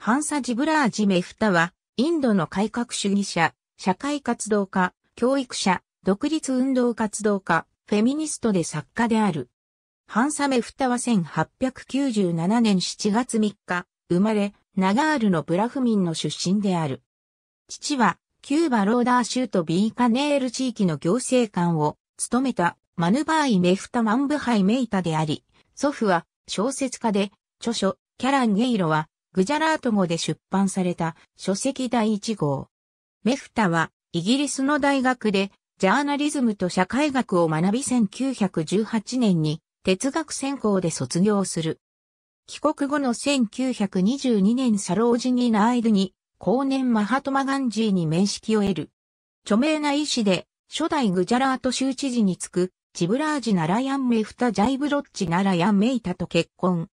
ハンサ・ジブラージ・メフタは、インドの改革主義者、社会活動家、教育者、独立運動活動家、フェミニストで作家である。ハンサ・メフタは1897年7月3日、生まれ、ナガールのブラフミンの出身である。父は、キューバ・ローダー州とビーカネール地域の行政官を務めたマヌバーイ・メフタ・マンブハイ・メイタであり、祖父は小説家で、著書、キャラン・ゲイロはグジャラート語で出版された書籍第1号。メフタは、イギリスの大学で、ジャーナリズムと社会学を学び1918年に、哲学専攻で卒業する。帰国後の1922年サロージニーナアイルに、後年マハトマガンジーに面識を得る。著名な医師で、初代グジャラート州知事につく、ジブラージナラヤンメフタジャイブロッチナラヤンメイタと結婚。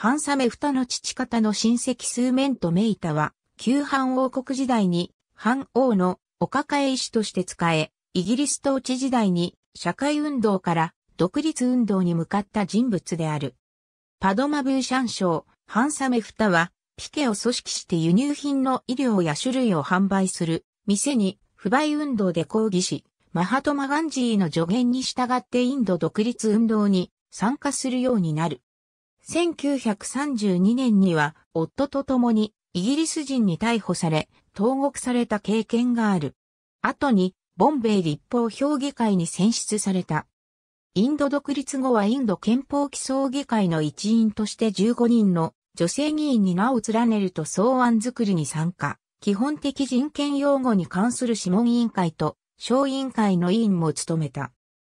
ハンサメフタの父方の親戚数面とメイタは、旧藩王国時代に、藩王のお抱え医師として使え、イギリス統治時代に、社会運動から独立運動に向かった人物である。パドマブーシャン賞、ハンサメフタは、ピケを組織して輸入品の医療や種類を販売する、店に、不買運動で抗議し、マハトマガンジーの助言に従ってインド独立運動に参加するようになる。1932年には夫と共にイギリス人に逮捕され、投獄された経験がある。後に、ボンベイ立法評議会に選出された。インド独立後はインド憲法起草議会の一員として15人の女性議員に名を連ねると草案作りに参加。基本的人権擁護に関する諮問委員会と小委員会の委員も務めた。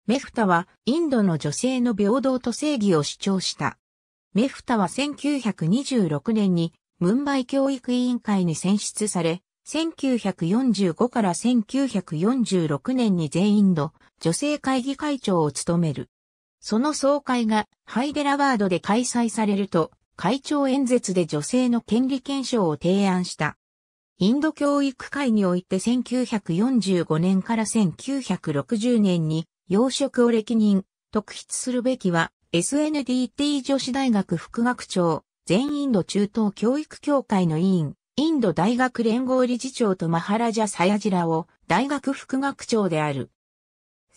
メフタはインドの女性の平等と正義を主張した。メフタは1926年にムンバイ教育委員会に選出され、1945から1946年に全インド女性会議会長を務める。その総会がハイデラワードで開催されると、会長演説で女性の権利検証を提案した。インド教育会において1945年から1960年に養殖を歴任、特筆するべきは SNDT 女子大学副学長、全インド中東教育協会の委員、インド大学連合理事長とマハラジャ・サヤジラを大学副学長である。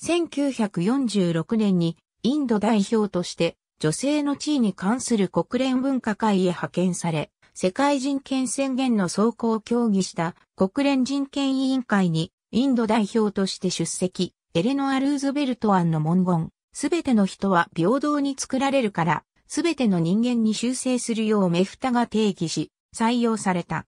1946年にインド代表として女性の地位に関する国連文化会へ派遣され、世界人権宣言の走行を協議した国連人権委員会にインド代表として出席、エレノア・ルーズベルト案の文言、すべての人は平等に作られるから、すべての人間に修正するようメフタが定義し、採用された。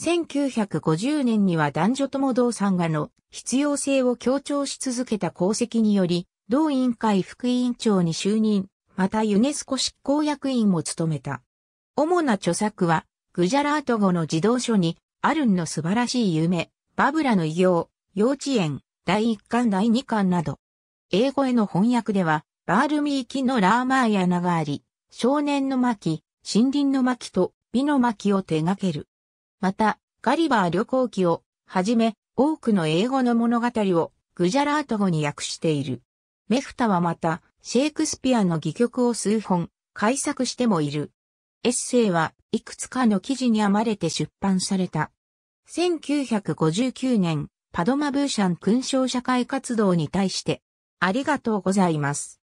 1950年には男女とも同参加の必要性を強調し続けた功績により、同委員会副委員長に就任、またユネスコ執行役員も務めた。主な著作は、グジャラート語の児童書に、アルンの素晴らしい夢、バブラの異業、幼稚園、第1巻第2巻など。英語への翻訳では、バールミー木のラーマーや名があり、少年の巻、森林の巻と美の巻を手掛ける。また、ガリバー旅行記をはじめ、多くの英語の物語をグジャラート語に訳している。メフタはまた、シェイクスピアの戯曲を数本、改作してもいる。エッセイはいくつかの記事に編まれて出版された。1959年、パドマブーシャン勲章社会活動に対して、ありがとうございます。